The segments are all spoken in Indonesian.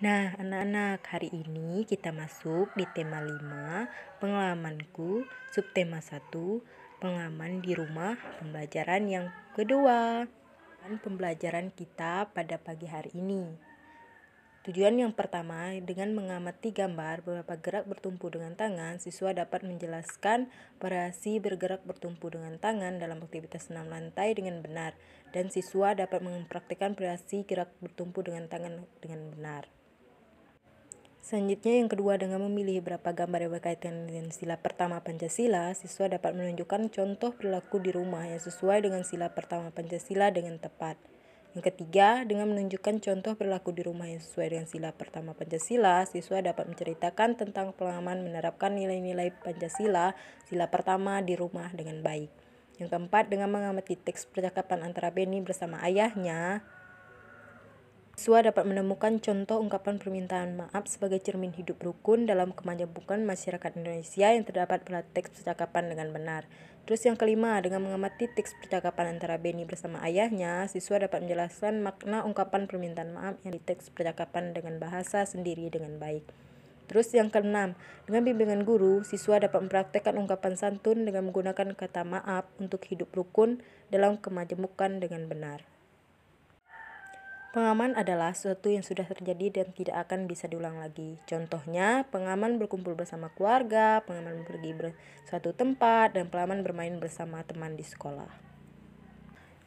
Nah, anak-anak, hari ini kita masuk di tema 5, pengalamanku, subtema 1, pengalaman di rumah, pembelajaran yang kedua. Dan pembelajaran kita pada pagi hari ini. Tujuan yang pertama, dengan mengamati gambar beberapa gerak bertumpu dengan tangan, siswa dapat menjelaskan variasi bergerak bertumpu dengan tangan dalam aktivitas senam lantai dengan benar, dan siswa dapat mempraktikkan variasi gerak bertumpu dengan tangan dengan benar. Selanjutnya yang kedua dengan memilih berapa gambar yang berkaitan dengan sila pertama Pancasila, siswa dapat menunjukkan contoh perilaku di rumah yang sesuai dengan sila pertama Pancasila dengan tepat. Yang ketiga, dengan menunjukkan contoh perilaku di rumah yang sesuai dengan sila pertama Pancasila, siswa dapat menceritakan tentang pengalaman menerapkan nilai-nilai Pancasila sila pertama di rumah dengan baik. Yang keempat, dengan mengamati teks percakapan antara Beni bersama ayahnya, Siswa dapat menemukan contoh ungkapan permintaan maaf sebagai cermin hidup rukun dalam kemajemukan masyarakat Indonesia yang terdapat pada teks percakapan dengan benar. Terus yang kelima, dengan mengamati teks percakapan antara Benny bersama ayahnya, siswa dapat menjelaskan makna ungkapan permintaan maaf yang di teks percakapan dengan bahasa sendiri dengan baik. Terus yang keenam, dengan bimbingan guru, siswa dapat mempraktekkan ungkapan santun dengan menggunakan kata maaf untuk hidup rukun dalam kemajemukan dengan benar. Pengaman adalah sesuatu yang sudah terjadi dan tidak akan bisa diulang lagi. Contohnya, pengaman berkumpul bersama keluarga, pengaman pergi ke suatu tempat, dan pengaman bermain bersama teman di sekolah.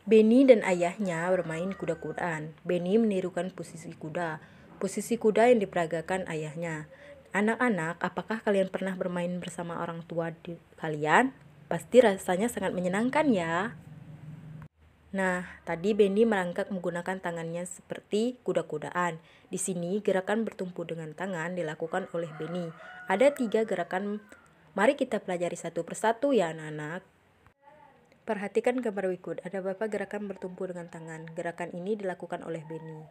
Beni dan ayahnya bermain kuda-kudaan. Beni menirukan posisi kuda, posisi kuda yang diperagakan ayahnya. Anak-anak, apakah kalian pernah bermain bersama orang tua di kalian? Pasti rasanya sangat menyenangkan ya. Nah, tadi Bendy merangkak menggunakan tangannya seperti kuda-kudaan. Di sini, gerakan bertumpu dengan tangan dilakukan oleh Benny. Ada tiga gerakan, mari kita pelajari satu persatu ya anak-anak. Perhatikan gambar berikut, ada beberapa gerakan bertumpu dengan tangan. Gerakan ini dilakukan oleh Benny.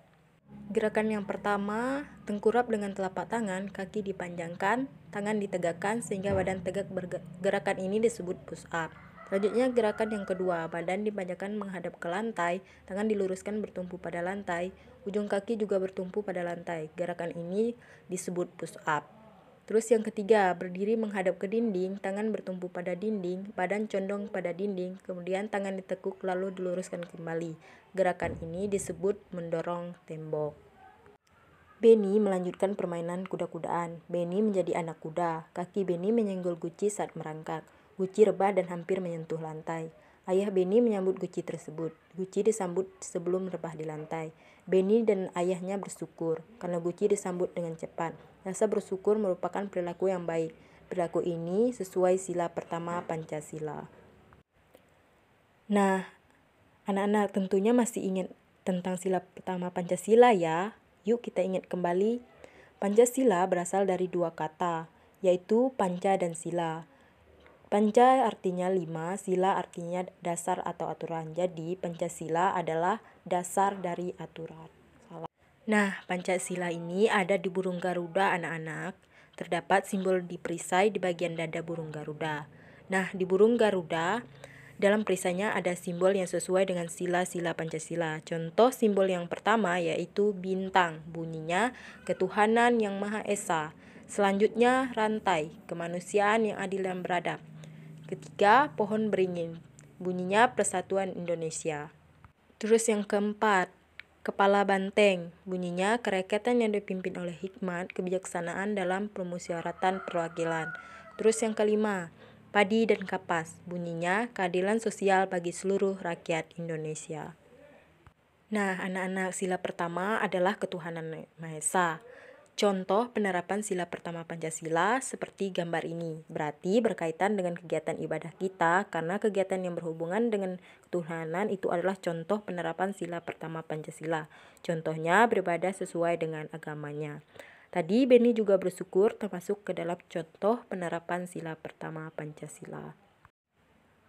Gerakan yang pertama, tengkurap dengan telapak tangan, kaki dipanjangkan, tangan ditegakkan sehingga badan tegak bergerakan ini disebut push up. Selanjutnya gerakan yang kedua, badan dipanjangkan menghadap ke lantai, tangan diluruskan bertumpu pada lantai, ujung kaki juga bertumpu pada lantai. Gerakan ini disebut push up. Terus yang ketiga, berdiri menghadap ke dinding, tangan bertumpu pada dinding, badan condong pada dinding, kemudian tangan ditekuk lalu diluruskan kembali. Gerakan ini disebut mendorong tembok. Benny melanjutkan permainan kuda-kudaan. Benny menjadi anak kuda. Kaki Benny menyenggol guci saat merangkak. Guci rebah dan hampir menyentuh lantai. Ayah Beni menyambut Guci tersebut. Guci disambut sebelum rebah di lantai. Beni dan ayahnya bersyukur karena Guci disambut dengan cepat. Rasa bersyukur merupakan perilaku yang baik. Perilaku ini sesuai sila pertama Pancasila. Nah, anak-anak tentunya masih ingat tentang sila pertama Pancasila ya. Yuk kita ingat kembali. Pancasila berasal dari dua kata, yaitu panca dan sila. Panca artinya lima, sila artinya dasar atau aturan. Jadi Pancasila adalah dasar dari aturan. Nah, Pancasila ini ada di burung Garuda anak-anak. Terdapat simbol di perisai di bagian dada burung Garuda. Nah, di burung Garuda dalam perisainya ada simbol yang sesuai dengan sila-sila Pancasila. Contoh simbol yang pertama yaitu bintang, bunyinya ketuhanan yang Maha Esa. Selanjutnya rantai, kemanusiaan yang adil dan beradab. Ketiga, pohon beringin. Bunyinya Persatuan Indonesia. Terus yang keempat, kepala banteng. Bunyinya kerakyatan yang dipimpin oleh hikmat kebijaksanaan dalam permusyawaratan perwakilan. Terus yang kelima, padi dan kapas. Bunyinya keadilan sosial bagi seluruh rakyat Indonesia. Nah, anak-anak sila pertama adalah ketuhanan Maha Esa. Contoh penerapan sila pertama Pancasila seperti gambar ini, berarti berkaitan dengan kegiatan ibadah kita karena kegiatan yang berhubungan dengan ketuhanan itu adalah contoh penerapan sila pertama Pancasila. Contohnya beribadah sesuai dengan agamanya. Tadi Benny juga bersyukur termasuk ke dalam contoh penerapan sila pertama Pancasila.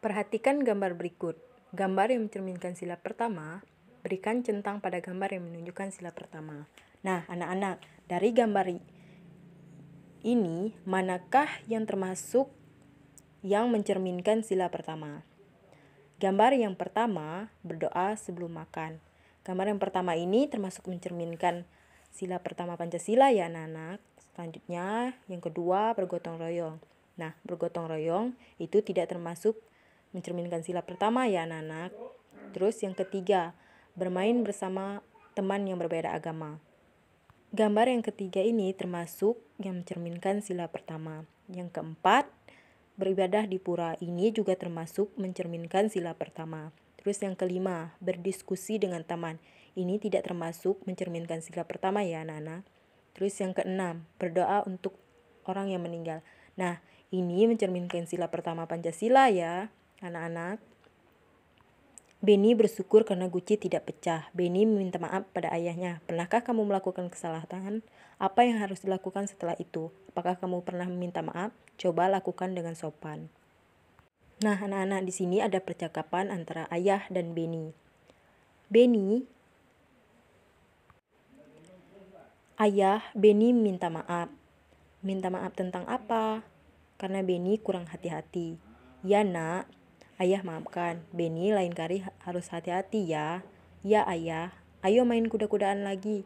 Perhatikan gambar berikut. Gambar yang mencerminkan sila pertama, berikan centang pada gambar yang menunjukkan sila pertama. Nah, anak-anak, dari gambar ini, manakah yang termasuk yang mencerminkan sila pertama? Gambar yang pertama, berdoa sebelum makan. Gambar yang pertama ini termasuk mencerminkan sila pertama Pancasila ya anak-anak. Selanjutnya, yang kedua, bergotong royong. Nah, bergotong royong itu tidak termasuk mencerminkan sila pertama ya anak-anak. Terus yang ketiga, bermain bersama teman yang berbeda agama. Gambar yang ketiga ini termasuk yang mencerminkan sila pertama. Yang keempat, beribadah di pura ini juga termasuk mencerminkan sila pertama. Terus yang kelima, berdiskusi dengan teman. Ini tidak termasuk mencerminkan sila pertama ya Nana. Terus yang keenam, berdoa untuk orang yang meninggal. Nah, ini mencerminkan sila pertama Pancasila ya anak-anak. Benny bersyukur karena guci tidak pecah. Benny meminta maaf pada ayahnya. Pernahkah kamu melakukan kesalahan? Apa yang harus dilakukan setelah itu? Apakah kamu pernah meminta maaf? Coba lakukan dengan sopan. Nah, anak-anak di sini ada percakapan antara ayah dan Benny. Benny, ayah Benny minta maaf. Minta maaf tentang apa? Karena Benny kurang hati-hati. Ya nak, Ayah maafkan, Benny lain kali harus hati-hati ya. Ya ayah, ayo main kuda-kudaan lagi.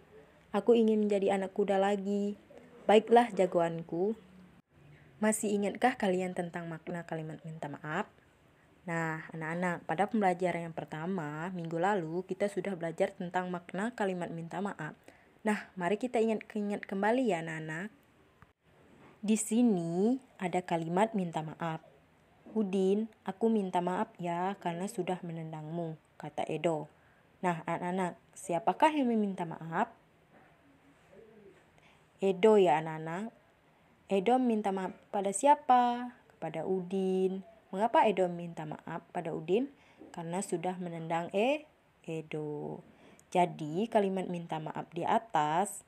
Aku ingin menjadi anak kuda lagi. Baiklah jagoanku. Masih ingatkah kalian tentang makna kalimat minta maaf? Nah, anak-anak, pada pembelajaran yang pertama, minggu lalu kita sudah belajar tentang makna kalimat minta maaf. Nah, mari kita ingat-ingat kembali ya anak-anak. Di sini ada kalimat minta maaf. Hudin, aku minta maaf ya karena sudah menendangmu, kata Edo. Nah, anak-anak, siapakah yang meminta maaf? Edo ya anak-anak. Edo minta maaf pada siapa? Kepada Udin. Mengapa Edo minta maaf pada Udin? Karena sudah menendang E, Edo. Jadi kalimat minta maaf di atas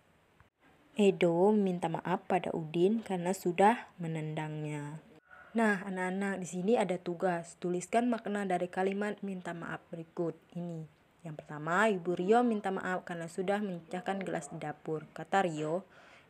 Edo minta maaf pada Udin karena sudah menendangnya. Nah, anak-anak, di sini ada tugas. Tuliskan makna dari kalimat minta maaf berikut ini. Yang pertama, Ibu Rio minta maaf karena sudah memecahkan gelas di dapur, kata Rio.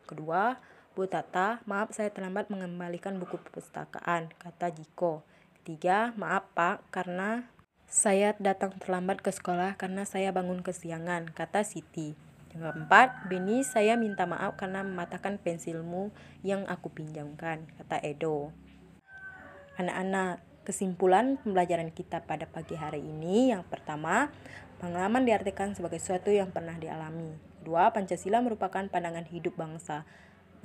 Kedua, Bu Tata, maaf saya terlambat mengembalikan buku perpustakaan, kata Jiko. Ketiga, maaf Pak karena saya datang terlambat ke sekolah karena saya bangun kesiangan, kata Siti. Yang keempat, Bini, saya minta maaf karena mematahkan pensilmu yang aku pinjamkan, kata Edo. Anak-anak, kesimpulan pembelajaran kita pada pagi hari ini yang pertama, pengalaman diartikan sebagai sesuatu yang pernah dialami. Dua Pancasila merupakan pandangan hidup bangsa,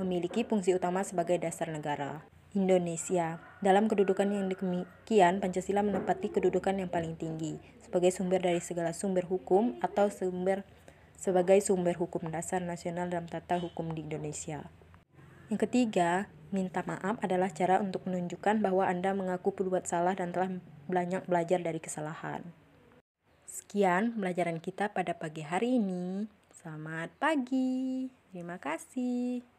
memiliki fungsi utama sebagai dasar negara. Indonesia. Dalam kedudukan yang demikian, Pancasila menempati kedudukan yang paling tinggi sebagai sumber dari segala sumber hukum atau sumber sebagai sumber hukum dasar nasional dalam tata hukum di Indonesia. Yang ketiga, Minta maaf adalah cara untuk menunjukkan bahwa Anda mengaku berbuat salah dan telah banyak belajar dari kesalahan. Sekian pelajaran kita pada pagi hari ini. Selamat pagi. Terima kasih.